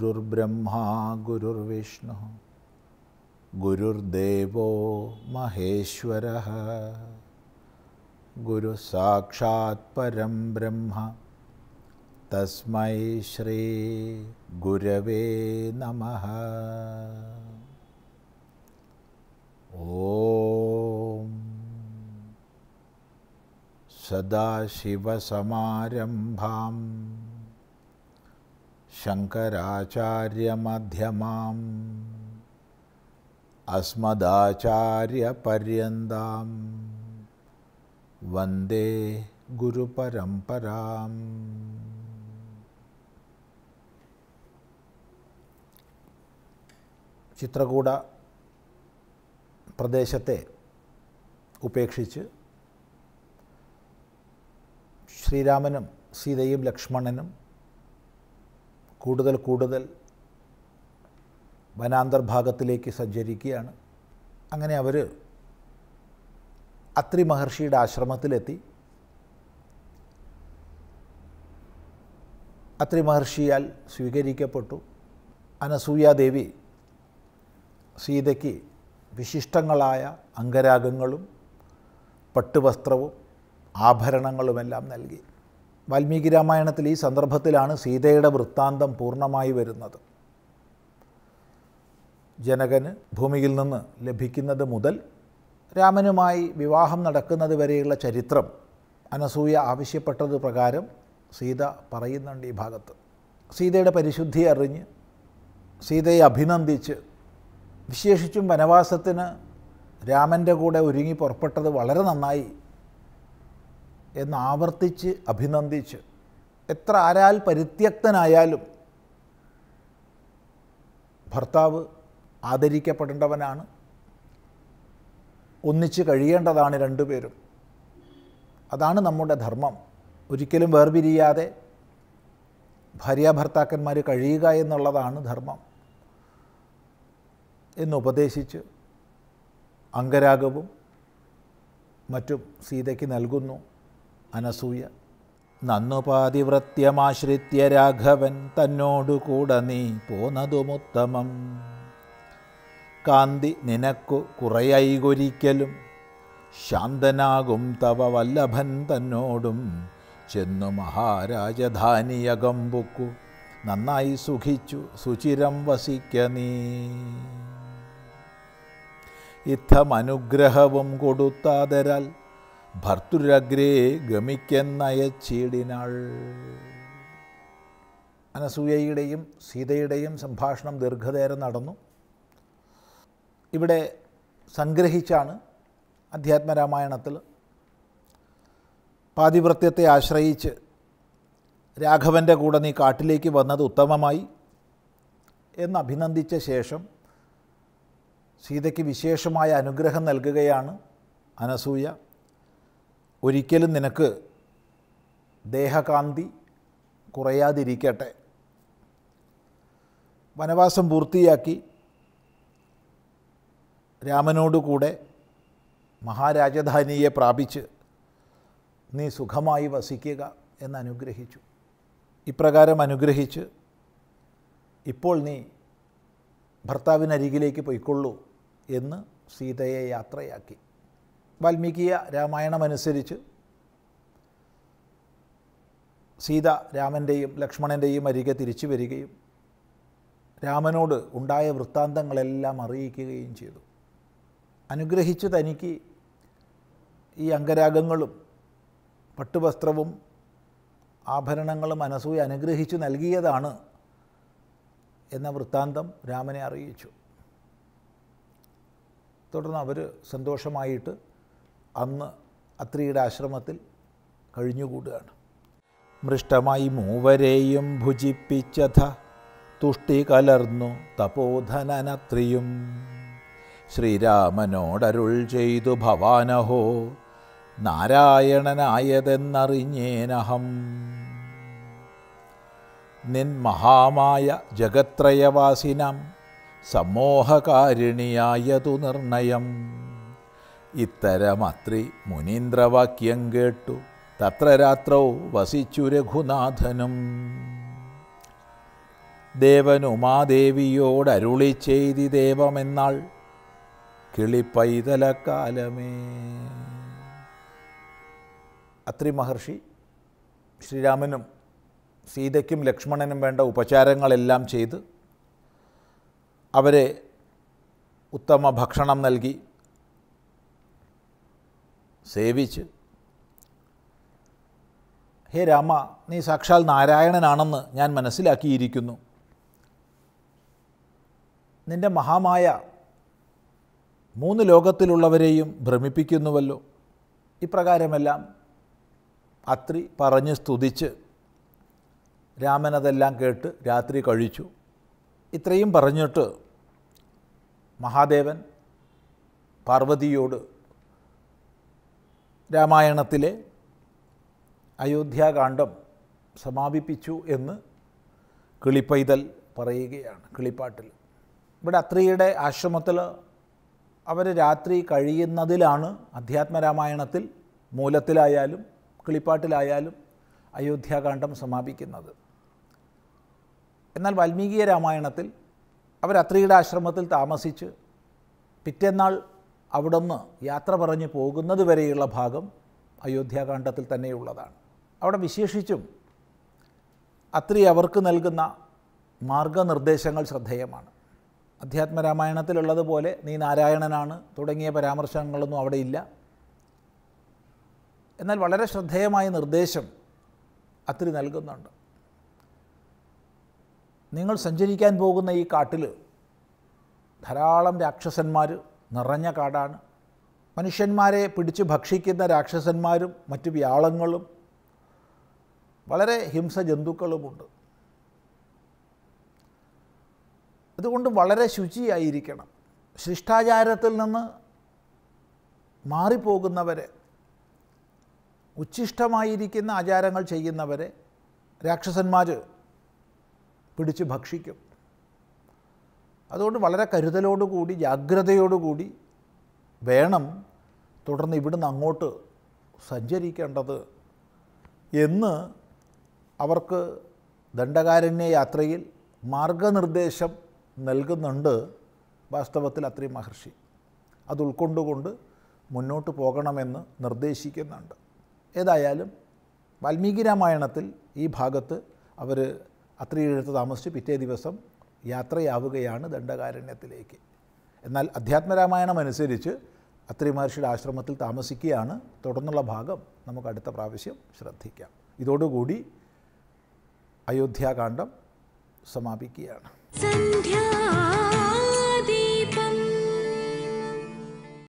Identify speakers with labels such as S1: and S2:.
S1: गुरुर्ब्रह्मा गुरुर्विष्णुः गुरुर्देवो महेश्वरः गुरुसाक्षात् परं ब्रह्म तस्मै श्रीगुरवे नमः ॐ सदाशिवसमारम्भाम् ശങ്കരാചാര്യമധ്യമാം अस्मदाचार्यपर्यन्तां वन्दे ഗുരുപരമ്പരാം ചിത്രകൂട പ്രദേശത്തെ ഉപേക്ഷിച്ച് ശ്രീരാമനും സീതയും ലക്ഷ്മണനും കൂടുതൽ കൂടുതൽ വനാന്തർഭാഗത്തിലേക്ക് സഞ്ചരിക്കുകയാണ് അങ്ങനെ അവർ അത്രി മഹർഷിയുടെ ആശ്രമത്തിലെത്തി അത്രി മഹർഷിയാൽ സ്വീകരിക്കപ്പെട്ടു അനസൂയാദേവി സീതയ്ക്ക് വിശിഷ്ടങ്ങളായ അംഗരാഗങ്ങളും പട്ടുവസ്ത്രവും ആഭരണങ്ങളുമെല്ലാം നൽകി വാൽമീകി രാമായണത്തിൽ ഈ സന്ദർഭത്തിലാണ് സീതയുടെ വൃത്താന്തം പൂർണ്ണമായി വരുന്നത് ജനകന് ഭൂമിയിൽ നിന്ന് ലഭിക്കുന്നത് മുതൽ രാമനുമായി വിവാഹം നടക്കുന്നത് വരെയുള്ള ചരിത്രം അനസൂയ ആവശ്യപ്പെട്ടത് പ്രകാരം സീത പറയുന്നുണ്ട് ഈ ഭാഗത്ത് സീതയുടെ പരിശുദ്ധി അറിഞ്ഞ് സീതയെ അഭിനന്ദിച്ച് വിശേഷിച്ചും വനവാസത്തിന് രാമൻ്റെ കൂടെ ഒരുങ്ങി പുറപ്പെട്ടത് വളരെ നന്നായി എന്ന് ആവർത്തിച്ച് അഭിനന്ദിച്ച് എത്ര ആരാൽ പരിത്യക്തനായാലും ഭർത്താവ് ആദരിക്കപ്പെടേണ്ടവനാണ് ഒന്നിച്ച് കഴിയേണ്ടതാണ് രണ്ടുപേരും അതാണ് നമ്മുടെ ധർമ്മം ഒരിക്കലും വേർപിരിയാതെ ഭാര്യാഭർത്താക്കന്മാർ കഴിയുക എന്നുള്ളതാണ് ധർമ്മം എന്നുപദേശിച്ച് അംഗരാഗവും മറ്റും സീതയ്ക്ക് നൽകുന്നു അനസൂയ നന്നുപാതിവൃത്യമാശ്രിത്യ രാഘവൻ തന്നോടുകൂടെ നീ പോന്നതുമുത്തമം കാന്തി നിനക്കു കുറയൈകൊരിക്കലും ശാന്തനാകും തവ വല്ലഭൻ തന്നോടും ചെന്നു മഹാരാജധാനിയകമ്പുക്കു നന്നായി സുഖിച്ചു സുചിരം വസിക്ക നീ ഇത്തമനുഗ്രഹവും കൊടുത്താതരാൽ ഭർത്തുരഗ്രേ ഗമിക്കെന്നയച്ചീടിനാൾ അനസൂയയുടെയും സീതയുടെയും സംഭാഷണം ദീർഘനേരം നടന്നു ഇവിടെ സംഗ്രഹിച്ചാണ് അധ്യാത്മരാമായണത്തിൽ പാതിവൃത്യത്തെ ആശ്രയിച്ച് രാഘവൻ്റെ കൂടെ നീ കാട്ടിലേക്ക് വന്നത് ഉത്തമമായി എന്ന് അഭിനന്ദിച്ച ശേഷം സീതയ്ക്ക് വിശേഷമായ അനുഗ്രഹം നൽകുകയാണ് അനസൂയ ഒരിക്കലും നിനക്ക് ദേഹകാന്തി കുറയാതിരിക്കട്ടെ വനവാസം പൂർത്തിയാക്കി രാമനോടുകൂടെ മഹാരാജധാനിയെ പ്രാപിച്ച് നീ സുഖമായി വസിക്കുക എന്ന് അനുഗ്രഹിച്ചു ഇപ്രകാരം അനുഗ്രഹിച്ച് ഇപ്പോൾ നീ ഭർത്താവിനരികിലേക്ക് പോയിക്കൊള്ളൂ എന്ന് സീതയെ യാത്രയാക്കി വാൽമീകിയ രാമായണമനുസരിച്ച് സീത രാമൻ്റെയും ലക്ഷ്മണൻ്റെയും അരികെ തിരിച്ചു വരികയും രാമനോട് ഉണ്ടായ വൃത്താന്തങ്ങളെല്ലാം അറിയിക്കുകയും ചെയ്തു അനുഗ്രഹിച്ച് തനിക്ക് ഈ അംഗരാഗങ്ങളും പട്ടുവസ്ത്രവും ആഭരണങ്ങളും അനസൂയ അനുഗ്രഹിച്ചു നൽകിയതാണ് എന്ന വൃത്താന്തം രാമനെ അറിയിച്ചു തുടർന്ന് അവർ സന്തോഷമായിട്ട് അന്ന് അത്രിയുടെ ആശ്രമത്തിൽ കഴിഞ്ഞുകൂടുകയാണ് മൃഷ്ടമായി മൂവരെയും ഭുജിപ്പിച്ചത തുഷ്ടി കലർന്നു തപോധനനത്രിയും ശ്രീരാമനോടരുൾ ചെയ്തു ഭവാനഹോ നാരായണനായതെന്നറിഞ്ഞേനഹം നിൻ മഹാമായ ജഗത്രയവാസിനം സമ്മോഹകാരിണിയായതു നിർണയം ഇത്തരമത്രി മുനീന്ദ്രവാക്യം കേട്ടു തത്ര രാത്രൗ വസിച്ചു രഘുനാഥനും ദേവൻ ഉമാദേവിയോടരുളി ചെയ്തി ദേവമെന്നാൾ കിളിപ്പൈതലക്കാലമേ അത്രി മഹർഷി ശ്രീരാമനും സീതയ്ക്കും ലക്ഷ്മണനും വേണ്ട ഉപചാരങ്ങളെല്ലാം ചെയ്ത് അവരെ ഉത്തമ ഭക്ഷണം നൽകി സേവിച്ച് ഹേ രാമ നീ സാക്ഷാൽ നാരായണനാണെന്ന് ഞാൻ മനസ്സിലാക്കിയിരിക്കുന്നു നിൻ്റെ മഹാമായ മൂന്ന് ലോകത്തിലുള്ളവരെയും ഭ്രമിപ്പിക്കുന്നുവല്ലോ ഇപ്രകാരമെല്ലാം അത്രി പറഞ്ഞ് സ്തുതിച്ച് രാമനതെല്ലാം കേട്ട് രാത്രി കഴിച്ചു ഇത്രയും പറഞ്ഞിട്ട് മഹാദേവൻ പാർവതിയോട് രാമായണത്തിലെ അയോധ്യാകാന്ഡം സമാപിപ്പിച്ചു എന്ന് കിളിപ്പൈതൽ പറയുകയാണ് കിളിപ്പാട്ടിൽ ഇവിടെ അത്രയുടെ ആശ്രമത്തിൽ അവർ രാത്രി കഴിയുന്നതിലാണ് അധ്യാത്മരാമായണത്തിൽ മൂലത്തിലായാലും കിളിപ്പാട്ടിലായാലും അയോധ്യാകാന്ഡം സമാപിക്കുന്നത് എന്നാൽ വാൽമീകിയ രാമായണത്തിൽ അവർ ആശ്രമത്തിൽ താമസിച്ച് പിറ്റേന്നാൾ അവിടുന്ന് യാത്ര പറഞ്ഞ് പോകുന്നത് വരെയുള്ള ഭാഗം അയോധ്യാകാന്ഡത്തിൽ തന്നെയുള്ളതാണ് അവിടെ വിശേഷിച്ചും അത്രയും അവർക്ക് നൽകുന്ന മാർഗനിർദ്ദേശങ്ങൾ ശ്രദ്ധേയമാണ് അധ്യാത്മരാമായണത്തിലുള്ളതുപോലെ നീ നാരായണനാണ് തുടങ്ങിയ പരാമർശങ്ങളൊന്നും അവിടെയില്ല എന്നാൽ വളരെ ശ്രദ്ധേയമായ നിർദ്ദേശം അത്രി നൽകുന്നുണ്ട് നിങ്ങൾ സഞ്ചരിക്കാൻ പോകുന്ന ഈ കാട്ടിൽ ധാരാളം രാക്ഷസന്മാർ നിറഞ്ഞ കാടാണ് മനുഷ്യന്മാരെ പിടിച്ച് ഭക്ഷിക്കുന്ന രാക്ഷസന്മാരും മറ്റു വ്യാളങ്ങളും വളരെ ഹിംസ ജന്തുക്കളുമുണ്ട് അതുകൊണ്ട് വളരെ ശുചിയായിരിക്കണം ശിഷ്ടാചാരത്തിൽ നിന്ന് മാറിപ്പോകുന്നവരെ ഉച്ഛിഷ്ടമായിരിക്കുന്ന ആചാരങ്ങൾ ചെയ്യുന്നവരെ രാക്ഷസന്മാർ പിടിച്ച് ഭക്ഷിക്കും അതുകൊണ്ട് വളരെ കരുതലോടുകൂടി ജാഗ്രതയോടുകൂടി വേണം തുടർന്ന് ഇവിടുന്ന് അങ്ങോട്ട് സഞ്ചരിക്കേണ്ടത് എന്ന് അവർക്ക് ദണ്ഡകാരണ്യ യാത്രയിൽ മാർഗനിർദ്ദേശം നൽകുന്നുണ്ട് വാസ്തവത്തിൽ അത്രി മഹർഷി അത് ഉൾക്കൊണ്ടുകൊണ്ട് മുന്നോട്ട് പോകണമെന്ന് നിർദ്ദേശിക്കുന്നുണ്ട് ഏതായാലും വാൽമീകി രാമായണത്തിൽ ഈ ഭാഗത്ത് അവർ അത്രി എടുത്ത് താമസിച്ച് പിറ്റേ ദിവസം യാത്രയാവുകയാണ് ദണ്ഡകാരണ്യത്തിലേക്ക് എന്നാൽ അധ്യാത്മരാമായണം അനുസരിച്ച് അത്രി മഹർഷിയുടെ ആശ്രമത്തിൽ താമസിക്കുകയാണ് തുടർന്നുള്ള ഭാഗം നമുക്ക് അടുത്ത പ്രാവശ്യം ശ്രദ്ധിക്കാം ഇതോടുകൂടി അയോധ്യാകാന്ഡം സമാപിക്കുകയാണ് സന്ധ്യാ